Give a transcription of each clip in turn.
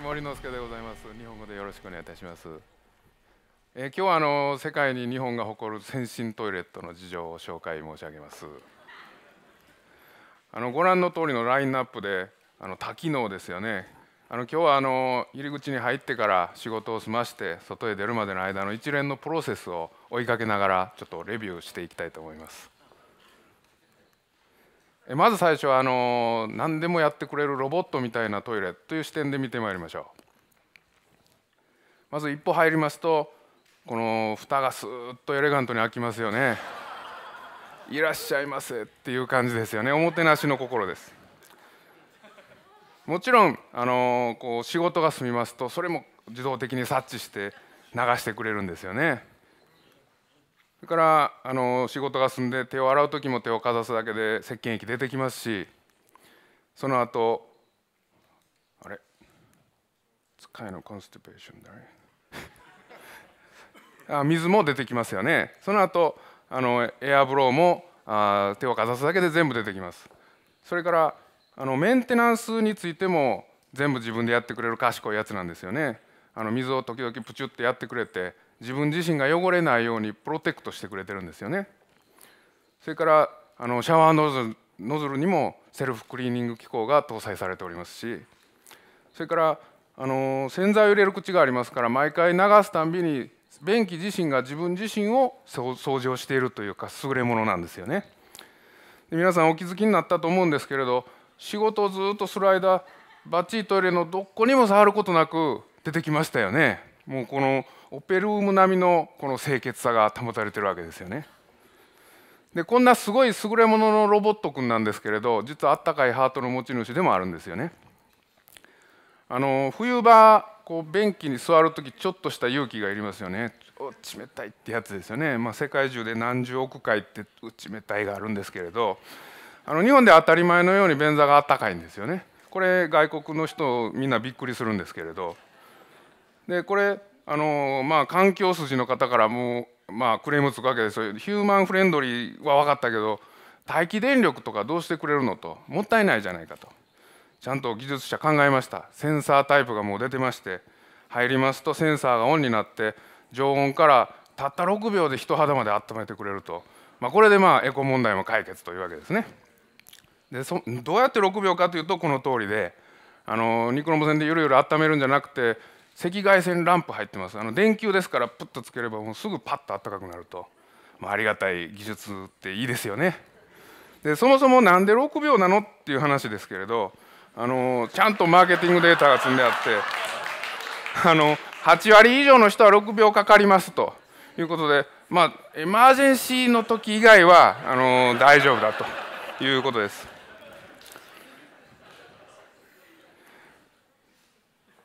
森之助でございます。日本語でよろしくお願いいたします。え今日はあの世界に日本が誇る先進トイレットの事情を紹介申し上げます。あのご覧の通りのラインナップであの多機能ですよね。あの今日はあの入り口に入ってから仕事を済まして外へ出るまでの間の一連のプロセスを追いかけながらちょっとレビューしていきたいと思います。まず最初はあの何でもやってくれるロボットみたいなトイレという視点で見てまいりましょうまず一歩入りますとこの蓋がスーッとエレガントに開きますよねいらっしゃいませっていう感じですよねおもてなしの心ですもちろんあのこう仕事が済みますとそれも自動的に察知して流してくれるんですよねそれからあの仕事が済んで手を洗う時も手をかざすだけで石鹸液出てきますしその後あれ使いのコンスティペーションだね あ水も出てきますよねその後あのエアブローもあ手をかざすだけで全部出てきますそれからあのメンテナンスについても全部自分でやってくれる賢いやつなんですよねあの水を時々プチュってやってくれて自分自身が汚れないようにプロテクトしてくれてるんですよねそれからあのシャワーノズルノズルにもセルフクリーニング機構が搭載されておりますしそれからあの洗剤を入れる口がありますから毎回流すたんびに便器自身が自分自身を掃除をしているというか優れものなんですよねで皆さんお気づきになったと思うんですけれど仕事をずっとする間バッチリトイレのどこにも触ることなく出てきましたよねもうこのオペルーム並みのこの清潔さが保たれてるわけですよね。でこんなすごい優れもののロボットくんなんですけれど実はあったかいハートの持ち主でもあるんですよね。あの冬場こう便器に座る時ちょっとした勇気がいりますよね。冷たいってやつですよね、まあ、世界中で何十億回って冷たいがあるんですけれどあの日本で当たり前のように便座があったかいんですよねこれ外国の人みんなびっくりするんですけれどでこれあのまあ環境筋の方からもうまあクレームつくわけですよヒューマンフレンドリーは分かったけど待機電力とかどうしてくれるのともったいないじゃないかとちゃんと技術者考えましたセンサータイプがもう出てまして入りますとセンサーがオンになって常温からたった6秒で人肌まで温めてくれると、まあ、これでまあエコ問題も解決というわけですね。でそどうやって6秒かというとこの通りであのニクロム線でゆるゆる温めるんじゃなくて赤外線ランプ入ってますあの電球ですからプッとつければもうすぐパッとあったかくなると、まあ、ありがたい技術っていいですよねでそもそも何で6秒なのっていう話ですけれどあのちゃんとマーケティングデータが積んであってあの8割以上の人は6秒かかりますということで、まあ、エマージェンシーの時以外はあの大丈夫だということです。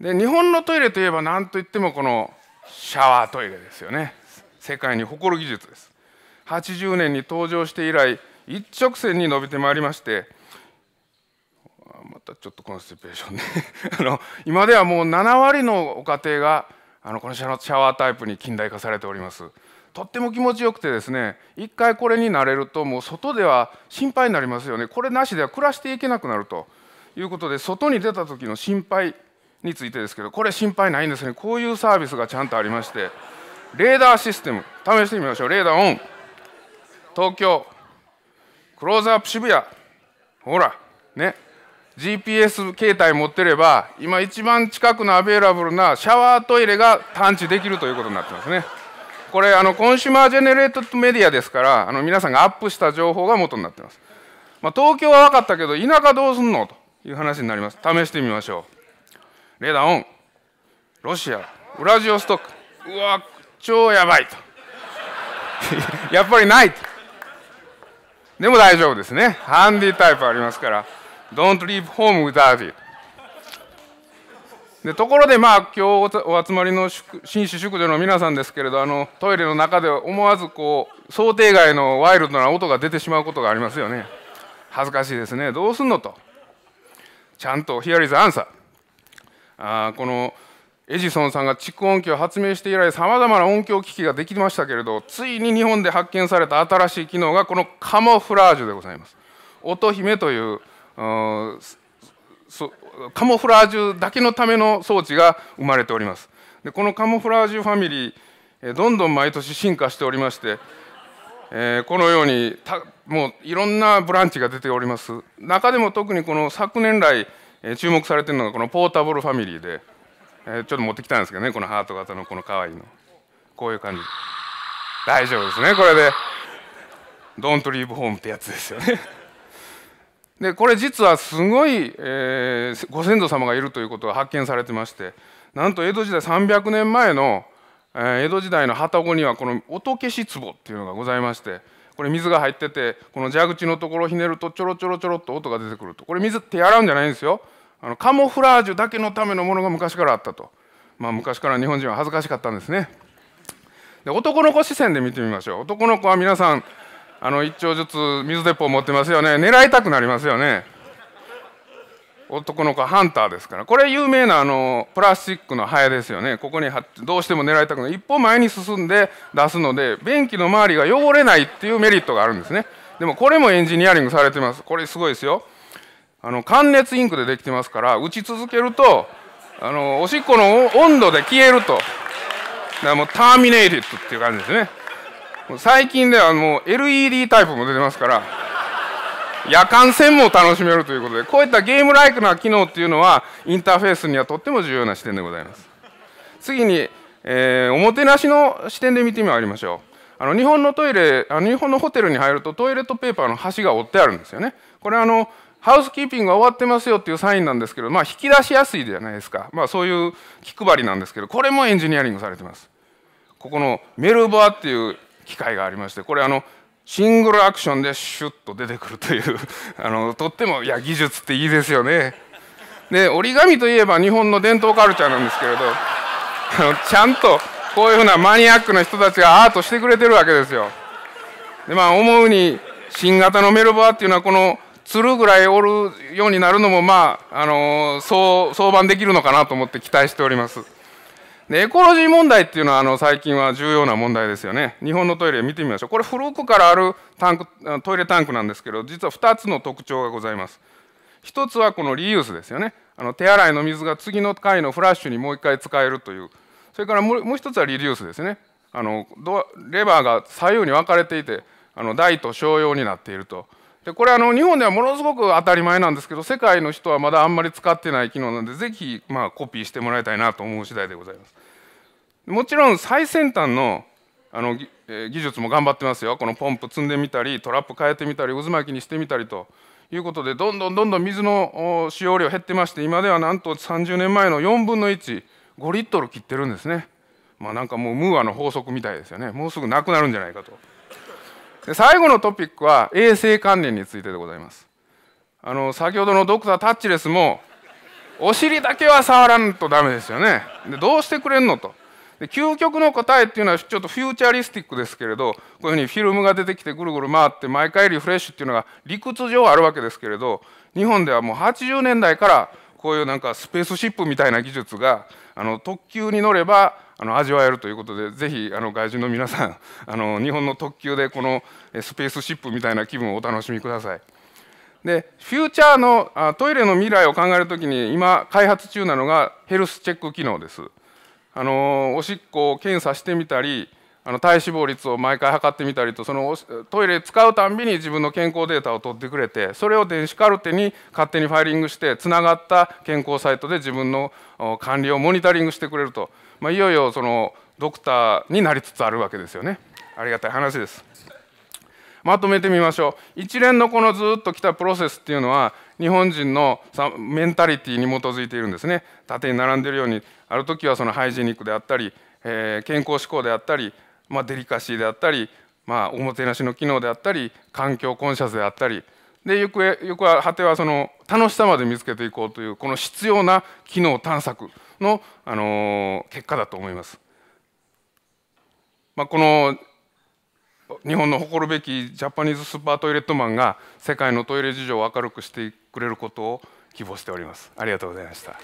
で日本のトイレといえば何といってもこのシャワートイレですよね世界に誇る技術です80年に登場して以来一直線に伸びてまいりましてまたちょっとコンスティペーションね あの今ではもう7割の家庭があのこのシャワータイプに近代化されておりますとっても気持ちよくてですね一回これになれるともう外では心配になりますよねこれなしでは暮らしていけなくなるということで外に出た時の心配についてですけどこれ心配ないんですねこういうサービスがちゃんとありましてレーダーシステム試してみましょうレーダーオン東京クローズアップ渋谷ほらね GPS 携帯持ってれば今一番近くのアベイラブルなシャワートイレが探知できるということになってますねこれあのコンシュマージェネレートメディアですからあの皆さんがアップした情報が元になってます、まあ、東京は分かったけど田舎どうすんのという話になります試してみましょうレーダーオンロシアウラジオストックうわ超やばいと やっぱりないとでも大丈夫ですねハンディタイプありますから Don't leave home without it でところでまあ今日お集まりの紳士淑女の皆さんですけれどあのトイレの中で思わずこう想定外のワイルドな音が出てしまうことがありますよね恥ずかしいですねどうすんのとちゃんと Here is answer あこのエジソンさんが蓄音機を発明して以来さまざまな音響機器ができましたけれどついに日本で発見された新しい機能がこのカモフラージュでございます。音姫というカモフラージュだけのための装置が生まれております。でこのカモフラージュファミリーどんどん毎年進化しておりまして、えー、このようにもういろんなブランチが出ております。中でも特にこの昨年来え注目されてるのがこのポータブルファミリーで、えちょっと持ってきたんですけどねこのハート型のこの可愛いのこういう感じ大丈夫ですねこれで「ドントリーブホーム」ってやつですよね でこれ実はすごい、えー、ご先祖様がいるということが発見されてましてなんと江戸時代300年前の、えー、江戸時代の旅籠にはこの「音消し壺」っていうのがございましてこれ水が入っててこの蛇口のところをひねるとちょろちょろちょろっと音が出てくるとこれ水って洗うんじゃないんですよあのカモフラージュだけのためのものが昔からあったと、まあ、昔から日本人は恥ずかしかったんですねで男の子視線で見てみましょう男の子は皆さんあの一丁ずつ水鉄砲持ってますよね狙いたくなりますよね男の子ハンターですからこれ有名なあのプラスチックのハエですよねここにどうしても狙いたくない一歩前に進んで出すので便器の周りが汚れないっていうメリットがあるんですねでもこれもエンジニアリングされてますこれすごいですよあの寒熱インクでできてますから打ち続けるとあのおしっこの温度で消えるとだからもうターミネイティッドっていう感じですね最近ではもう LED タイプも出てますから夜間戦も楽しめるということでこういったゲームライクな機能っていうのはインターフェースにはとっても重要な視点でございます次に、えー、おもてなしの視点で見てみましょうあの日本のトイレあの日本のホテルに入るとトイレットペーパーの端が折ってあるんですよねこれあのハウスキーピングが終わってますよっていうサインなんですけど、まあ、引き出しやすいじゃないですか、まあ、そういう気配りなんですけどこれもエンジニアリングされてますここのメルバーっていう機械がありましてこれあのシングルアクションでシュッと出てくるという あのとってもいや技術っていいですよねで折り紙といえば日本の伝統カルチャーなんですけれどあのちゃんとこういうふうなマニアックな人たちがアートしてくれてるわけですよでまあ思うに新型のメルボアっていうのはこのつるぐらいおるようになるのもまあ、あのそう相談できるのかなと思って期待しております。でエコロジー問題っていうのはあの最近は重要な問題ですよね日本のトイレ見てみましょうこれ古くからあるタンクトイレタンクなんですけど実は2つの特徴がございます1つはこのリユースですよねあの手洗いの水が次の回のフラッシュにもう1回使えるというそれからもう1つはリデュースですねあのレバーが左右に分かれていてあの大と商用になっているとでこれあの日本ではものすごく当たり前なんですけど世界の人はまだあんまり使ってない機能なんで是非まあコピーしてもらいたいなと思う次第でございます。もちろん最先端のあの技術も頑張ってますよこのポンプ積んでみたりトラップ変えてみたり渦巻きにしてみたりということでどんどんどんどん水の使用量減ってまして今ではなんと30年前の4分の15リットル切ってるんですね。まあ、なんかもうムーアの法則みたいですよねもうすぐなくなるんじゃないかと。で最後のトピックは衛生関連についてでございますあの先ほどのドクタータッチレスもお尻だけは触らんとダメですよねでどうしてくれんのとで究極の答えっていうのはちょっとフューチャリスティックですけれどこういうふうにフィルムが出てきてぐるぐる回って毎回リフレッシュっていうのが理屈上あるわけですけれど日本ではもう80年代からこういうなんかスペースシップみたいな技術があの特急に乗ればあの味わえるということでぜひあの外人の皆さん あの日本の特急でこのスペースシップみたいな気分をお楽しみください。でフューチャーのあトイレの未来を考えるときに今開発中なのがヘルスチェック機能です。あのおしっこを検査してみたりあの体脂肪率を毎回測ってみたりとそのトイレ使うたんびに自分の健康データを取ってくれてそれを電子カルテに勝手にファイリングしてつながった健康サイトで自分の管理をモニタリングしてくれるとまあ、いよいよそのドクターになりつつあるわけですよねありがたい話ですまとめてみましょう一連のこのずっと来たプロセスっていうのは日本人のメンタリティーに基づいているんですね縦に並んでるようにある時はそのハイジニックであったり、えー、健康志向であったり、まあ、デリカシーであったり、まあ、おもてなしの機能であったり環境コンシャスであったりで行方行果てはその楽しさまで見つけていこうというこの必要な機能探索の、あのー、結果だと思います。まあ、この日本の誇るべきジャパニーズスーパートイレットマンが世界のトイレ事情を明るくしてくれることを希望しております。ありがとうございました。